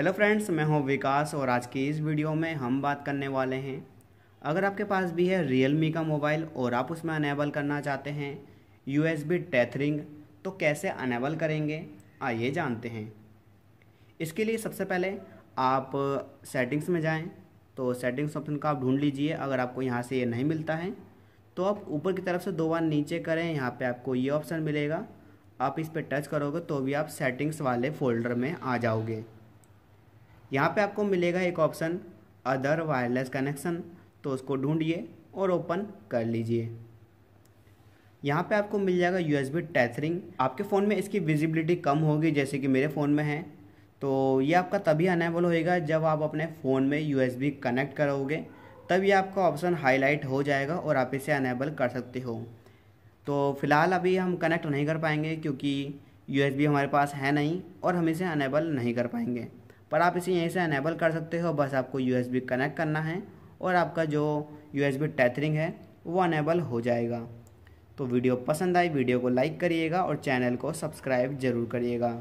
hello friends मैं हूं विकास और आज की इस वीडियो में हम बात करने वाले हैं अगर आपके पास भी है मी का मोबाइल और आप उसमें अनेबल करना चाहते हैं यू एस बी टैथरिंग तो कैसे अनेबल करेंगे आइए जानते हैं इसके लिए सबसे पहले आप सेटिंग्स में जाएं तो सेटिंग्स ऑप्शन का आप ढूंढ लीजिए अगर आपको यहाँ से ये नहीं मिलता है तो आप ऊपर की तरफ से दो बार नीचे करें यहाँ पर आपको ये ऑप्शन मिलेगा आप इस पर टच करोगे तो भी आप सेटिंग्स वाले फोल्डर में आ जाओगे यहाँ पे आपको मिलेगा एक ऑप्शन अदर वायरलेस कनेक्शन तो उसको ढूंढिए और ओपन कर लीजिए यहाँ पे आपको मिल जाएगा यू एस टैथरिंग आपके फ़ोन में इसकी विजिबिलिटी कम होगी जैसे कि मेरे फ़ोन में है तो ये आपका तभी अनेबल होएगा जब आप अपने फ़ोन में यू कनेक्ट करोगे तब ये आपका ऑप्शन हाईलाइट हो जाएगा और आप इसे अनेबल कर सकते हो तो फ़िलहाल अभी हम कनेक्ट नहीं कर पाएंगे क्योंकि यू हमारे पास है नहीं और हम इसे अनेबल नहीं कर पाएंगे पर आप इसे यहीं से अनेबल कर सकते हो बस आपको यू कनेक्ट करना है और आपका जो यू एस टैथरिंग है वो अनेबल हो जाएगा तो वीडियो पसंद आई वीडियो को लाइक करिएगा और चैनल को सब्सक्राइब ज़रूर करिएगा